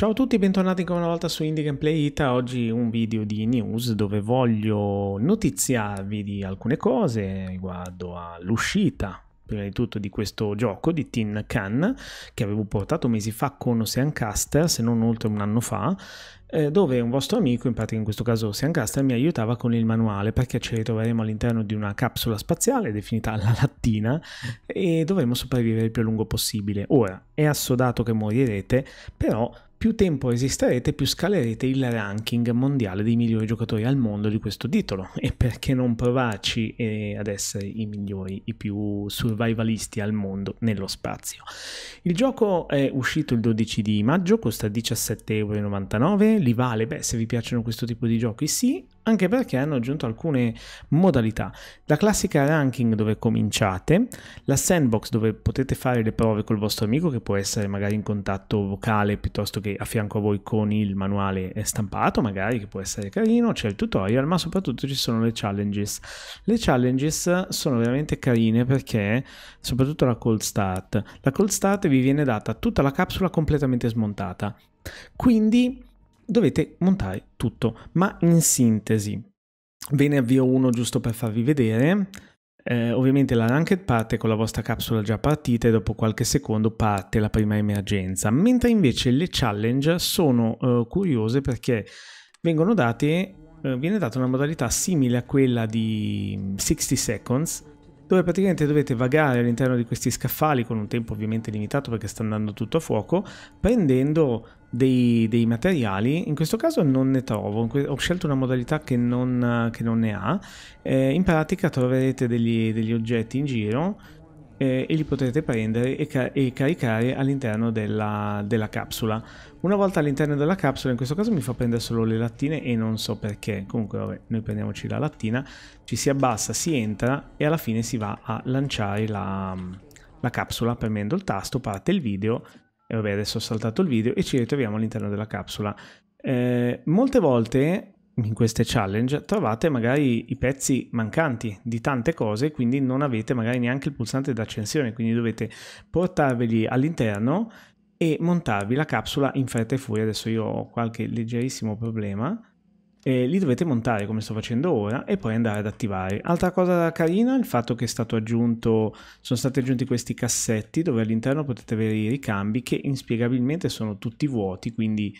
Ciao a tutti e bentornati ancora una volta su Indie Gameplay Ita, oggi un video di news dove voglio notiziarvi di alcune cose riguardo all'uscita prima di tutto di questo gioco di Tin Can che avevo portato mesi fa con Ocean Caster, se non oltre un anno fa, eh, dove un vostro amico, in pratica in questo caso Ocean Caster, mi aiutava con il manuale perché ci ritroveremo all'interno di una capsula spaziale definita la lattina e dovremo sopravvivere il più a lungo possibile. Ora, è assodato che morirete, però più tempo resisterete, più scalerete il ranking mondiale dei migliori giocatori al mondo di questo titolo. E perché non provarci eh, ad essere i migliori, i più survivalisti al mondo nello spazio? Il gioco è uscito il 12 di maggio, costa 17,99€, li vale? Beh, se vi piacciono questo tipo di giochi sì, anche perché hanno aggiunto alcune modalità. La classica ranking dove cominciate, la sandbox dove potete fare le prove col vostro amico che può essere magari in contatto vocale piuttosto che a fianco a voi con il manuale eh, stampato, magari che può essere carino, c'è il tutorial, ma soprattutto ci sono le challenges. Le challenges sono veramente carine perché soprattutto la cold start. La cold start vi viene data tutta la capsula completamente smontata. Quindi dovete montare tutto, ma in sintesi. Ve ne avvio uno giusto per farvi vedere. Eh, ovviamente la Ranked parte con la vostra capsula già partita e dopo qualche secondo parte la prima emergenza, mentre invece le challenge sono eh, curiose perché vengono date, eh, viene data una modalità simile a quella di 60 seconds, dove praticamente dovete vagare all'interno di questi scaffali con un tempo ovviamente limitato perché sta andando tutto a fuoco, prendendo dei, dei materiali, in questo caso non ne trovo, ho scelto una modalità che non, che non ne ha, eh, in pratica troverete degli, degli oggetti in giro eh, e li potrete prendere e, ca e caricare all'interno della, della, capsula. Una volta all'interno della capsula, in questo caso mi fa prendere solo le lattine e non so perché, comunque vabbè, noi prendiamoci la lattina, ci si abbassa, si entra e alla fine si va a lanciare la, la capsula premendo il tasto, parte il video e vabbè adesso ho saltato il video e ci ritroviamo all'interno della capsula. Eh, molte volte in queste challenge trovate magari i pezzi mancanti di tante cose, quindi non avete magari neanche il pulsante d'accensione, quindi dovete portarveli all'interno e montarvi la capsula in fretta e furia. Adesso io ho qualche leggerissimo problema. E li dovete montare come sto facendo ora e poi andare ad attivare. Altra cosa carina il fatto che aggiunto, sono stati aggiunti questi cassetti dove all'interno potete avere i ricambi che inspiegabilmente sono tutti vuoti, quindi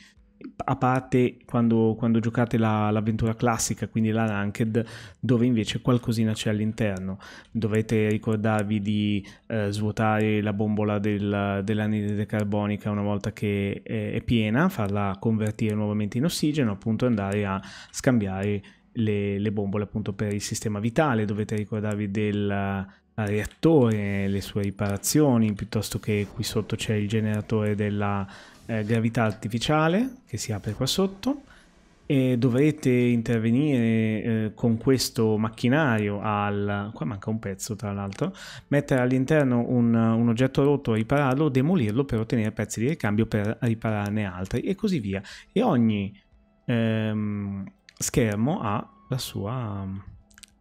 a parte quando, quando giocate la, l'avventura classica, quindi la Ranked, dove invece qualcosina c'è all'interno. Dovete ricordarvi di eh, svuotare la bombola del, dell'anidride carbonica una volta che è, è piena, farla convertire nuovamente in ossigeno, appunto andare a scambiare le, le bombole appunto per il sistema vitale, dovete ricordarvi del eh, reattore, le sue riparazioni, piuttosto che qui sotto c'è il generatore della eh, gravità artificiale che si apre qua sotto e dovrete intervenire eh, con questo macchinario al... qua manca un pezzo tra l'altro, mettere all'interno un, un, oggetto rotto, ripararlo, demolirlo per ottenere pezzi di ricambio per ripararne altri e così via. E ogni ehm, schermo ha la sua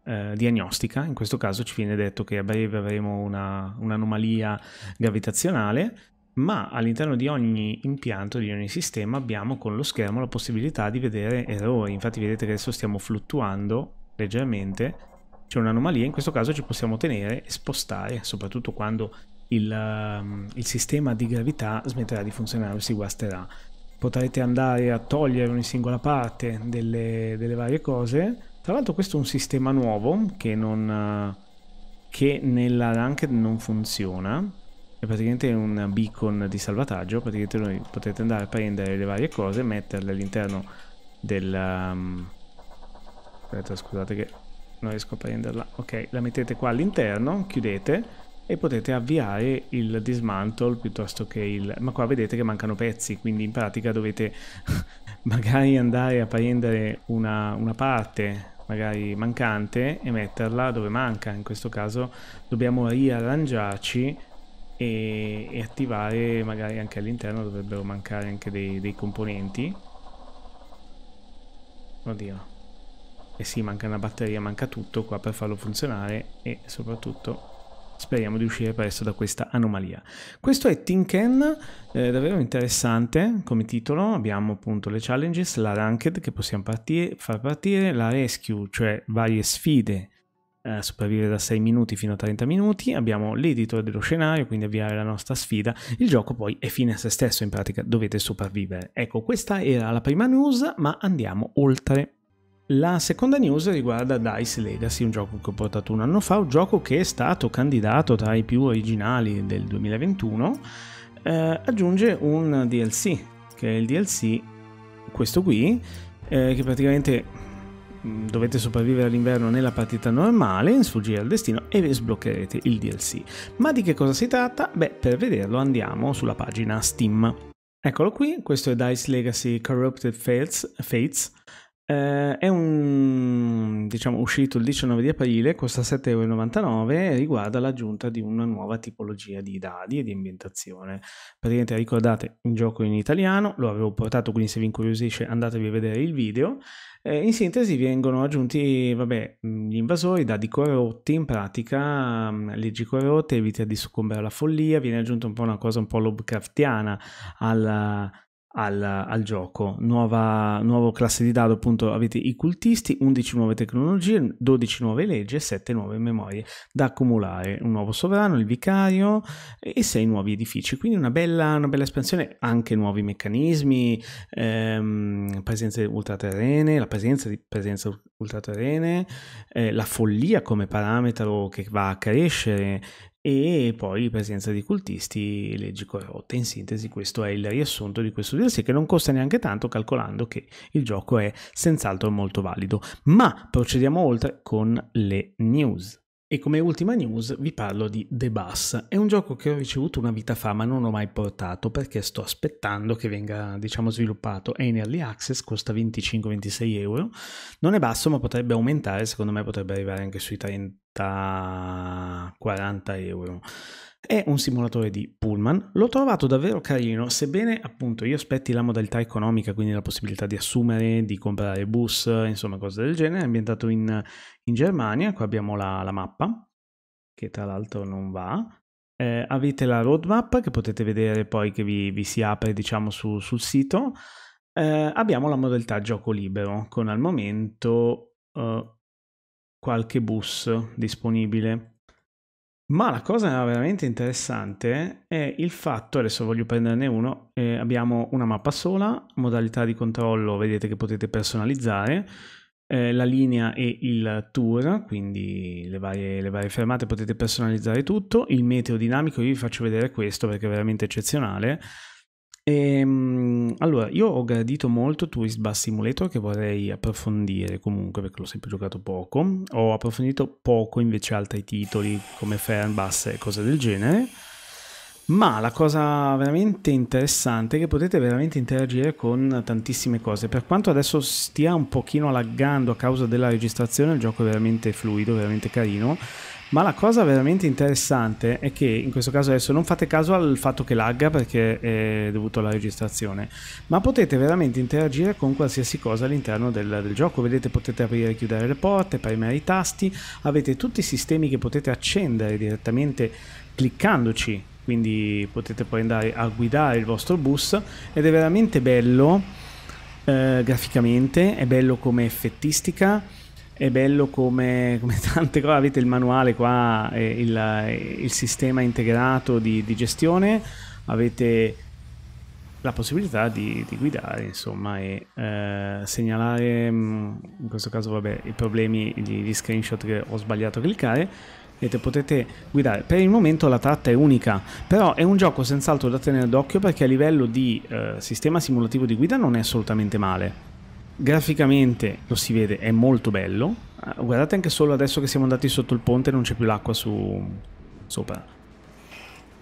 eh, diagnostica, in questo caso ci viene detto che a breve avremo un'anomalia gravitazionale ma all'interno di ogni impianto, di ogni sistema abbiamo con lo schermo la possibilità di vedere errori, infatti vedete che adesso stiamo fluttuando leggermente, c'è un'anomalia, in questo caso ci possiamo tenere e spostare, soprattutto quando il, ehm, il sistema di gravità smetterà di funzionare o si guasterà. Potrete andare a togliere ogni singola parte delle, delle varie cose, tra l'altro questo è un sistema nuovo che, non, che nella Ranked non funziona, è praticamente un beacon di salvataggio, praticamente noi potete andare a prendere le varie cose, metterle all'interno del... Um, aspetta, scusate che non riesco a prenderla. Ok, la mettete qua all'interno, chiudete e potete avviare il dismantle piuttosto che il... Ma qua vedete che mancano pezzi, quindi in pratica dovete magari andare a prendere una, una parte magari mancante e metterla dove manca. In questo caso dobbiamo riarrangiarci e, e attivare magari anche all'interno dovrebbero mancare anche dei, dei componenti oddio e eh sì, manca una batteria, manca tutto qua per farlo funzionare e soprattutto speriamo di uscire presto da questa anomalia. Questo è Tinken, eh, davvero interessante come titolo, abbiamo appunto le challenges, la ranked che possiamo partire, far partire, la rescue, cioè varie sfide eh, sopravvivere da 6 minuti fino a 30 minuti, abbiamo l'editor dello scenario, quindi avviare la nostra sfida, il gioco poi è fine a se stesso, in pratica dovete sopravvivere. Ecco, questa era la prima news, ma andiamo oltre. La seconda news riguarda Dice Legacy, un gioco che ho portato un anno fa, un gioco che è stato candidato tra i più originali del 2021. Eh, aggiunge un DLC, che è il DLC questo qui, eh, che praticamente Mm, dovete sopravvivere all'inverno nella partita normale, sfuggire al destino e sbloccherete il DLC. Ma di che cosa si tratta? Beh, per vederlo andiamo sulla pagina Steam. Eccolo qui, questo è Dice Legacy Corrupted Fates, Fates eh, è un, diciamo, uscito il 19 di aprile, costa 7,99€ e riguarda l'aggiunta di una nuova tipologia di dadi e di ambientazione. Praticamente ricordate un gioco in italiano, lo avevo portato, quindi se vi incuriosisce andatevi a vedere il video. Eh, in sintesi vengono aggiunti vabbè, gli invasori, dadi corrotti, in pratica mm, leggi corrotte, evita di soccombere alla follia, viene aggiunta un po' una cosa un po' Lovecraftiana alla al, al gioco. Nuova, nuovo classe di dado, appunto, avete i cultisti, 11 nuove tecnologie, 12 nuove leggi e 7 nuove memorie da accumulare. Un nuovo sovrano, il vicario e 6 nuovi edifici. Quindi una bella, una bella espansione, anche nuovi meccanismi, ehm, presenze ultraterrene, la presenza di presenze ultraterrene, eh, la follia come parametro che va a crescere e poi presenza di cultisti, leggi corrotte. In sintesi questo è il riassunto di questo DLC che non costa neanche tanto calcolando che il gioco è senz'altro molto valido. Ma procediamo oltre con le news. E come ultima news vi parlo di The Bus. È un gioco che ho ricevuto una vita fa ma non ho mai portato perché sto aspettando che venga diciamo sviluppato. È in early access, costa 25-26 euro. Non è basso ma potrebbe aumentare, secondo me potrebbe arrivare anche sui 30-40 euro. È un simulatore di pullman, l'ho trovato davvero carino, sebbene appunto io aspetti la modalità economica, quindi la possibilità di assumere, di comprare bus, insomma cose del genere, è ambientato in, in Germania, qua abbiamo la, la mappa, che tra l'altro non va, eh, avete la roadmap che potete vedere poi che vi, vi si apre diciamo su, sul sito, eh, abbiamo la modalità gioco libero con al momento eh, qualche bus disponibile. Ma la cosa veramente interessante è il fatto, adesso voglio prenderne uno, eh, abbiamo una mappa sola, modalità di controllo vedete che potete personalizzare, eh, la linea e il tour, quindi le varie, le varie, fermate potete personalizzare tutto, il meteo dinamico io vi faccio vedere questo perché è veramente eccezionale, e, ehm, allora, io ho gradito molto Twist Bus Simulator che vorrei approfondire comunque perché l'ho sempre giocato poco. Ho approfondito poco invece altri titoli come Fernbus e cose del genere. Ma la cosa veramente interessante è che potete veramente interagire con tantissime cose. Per quanto adesso stia un pochino laggando a causa della registrazione, il gioco è veramente fluido, veramente carino ma la cosa veramente interessante è che in questo caso adesso non fate caso al fatto che lagga perché è dovuto alla registrazione, ma potete veramente interagire con qualsiasi cosa all'interno del, del gioco. Vedete potete aprire e chiudere le porte, premere i tasti, avete tutti i sistemi che potete accendere direttamente cliccandoci, quindi potete poi andare a guidare il vostro bus ed è veramente bello eh, graficamente, è bello come effettistica è bello come, come tante cose, avete il manuale qua, eh, il, il, sistema integrato di, di, gestione, avete la possibilità di, di guidare insomma e eh, segnalare mm, in questo caso vabbè i problemi di, di screenshot che ho sbagliato a cliccare vedete potete guidare. Per il momento la tratta è unica, però è un gioco senz'altro da tenere d'occhio perché a livello di eh, sistema simulativo di guida non è assolutamente male graficamente lo si vede, è molto bello. Ah, guardate anche solo adesso che siamo andati sotto il ponte non c'è più l'acqua su... sopra.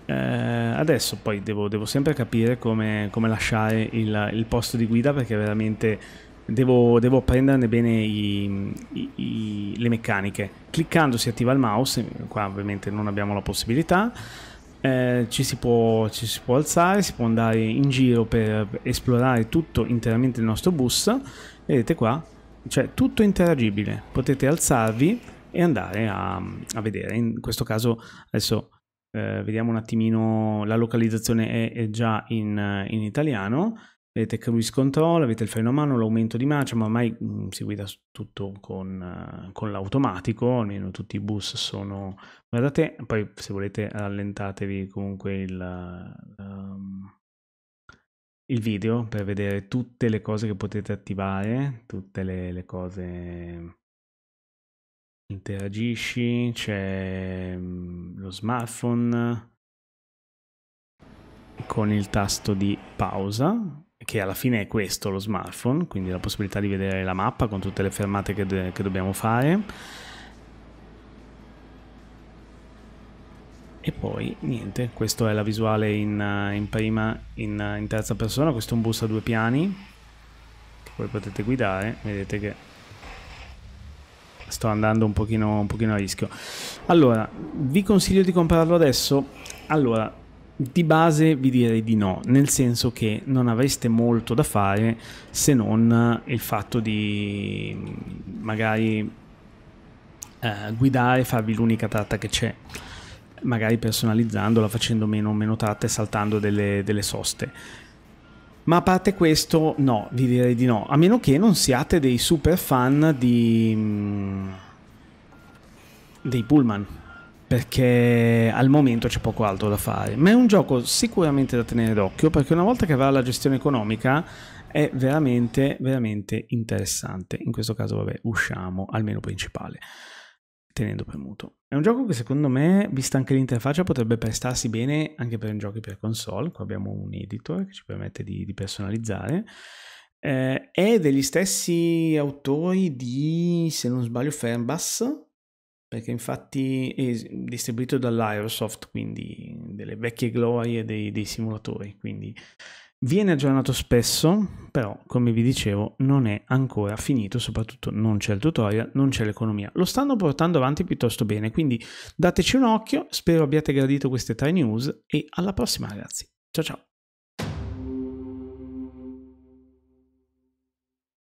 Eh, adesso poi devo, devo, sempre capire come, come lasciare il, il, posto di guida perché veramente devo, devo prenderne bene i, i, i, le meccaniche. Cliccando si attiva il mouse, eh, qua ovviamente non abbiamo la possibilità. Eh, ci, si può, ci, si può, alzare, si può andare in giro per esplorare tutto interamente il nostro bus. Vedete qua, cioè tutto interagibile, potete alzarvi e andare a, a vedere. In questo caso adesso eh, vediamo un attimino, la localizzazione è, è già in, in italiano, Vedete cruise control, avete il freno a mano, l'aumento di marcia, ma ormai mh, mm, si guida tutto con, uh, con l'automatico, almeno tutti i bus sono... Guardate, poi se volete rallentatevi comunque il, um, il video per vedere tutte le cose che potete attivare, tutte le, le cose... Interagisci, c'è mm, lo smartphone con il tasto di pausa che alla fine è questo lo smartphone, quindi la possibilità di vedere la mappa con tutte le fermate che, che dobbiamo fare. E poi niente, questa è la visuale in, in prima, in, in terza persona, questo è un bus a due piani, che voi potete guidare, vedete che sto andando un pochino, un pochino, a rischio. Allora, vi consiglio di comprarlo adesso? Allora, di base vi direi di no, nel senso che non avreste molto da fare se non il fatto di mm, magari eh, guidare, farvi l'unica tratta che c'è, magari personalizzandola, facendo meno, o meno tratte, saltando delle, delle soste. Ma a parte questo, no, vi direi di no, a meno che non siate dei super fan di, mm, dei pullman perché al momento c'è poco altro da fare. Ma è un gioco sicuramente da tenere d'occhio perché una volta che avrà la gestione economica è veramente, veramente interessante. In questo caso, vabbè, usciamo almeno principale tenendo premuto. È un gioco che secondo me, vista anche l'interfaccia, potrebbe prestarsi bene anche per giochi per console. Qua abbiamo un editor che ci permette di, di personalizzare. Eh, è degli stessi autori di, se non sbaglio, Fernbus, perché infatti è distribuito dall'Aerosoft, quindi delle vecchie glorie dei, dei simulatori, quindi viene aggiornato spesso, però come vi dicevo non è ancora finito, soprattutto non c'è il tutorial, non c'è l'economia. Lo stanno portando avanti piuttosto bene, quindi dateci un occhio, spero abbiate gradito queste tre news e alla prossima ragazzi. Ciao ciao!